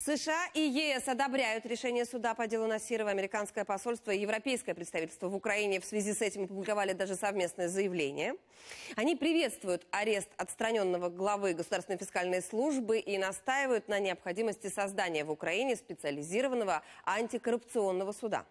США и ЕС одобряют решение суда по делу Насирова. Американское посольство и европейское представительство в Украине в связи с этим опубликовали даже совместное заявление. Они приветствуют арест отстраненного главы Государственной фискальной службы и настаивают на необходимости создания в Украине специализированного антикоррупционного суда.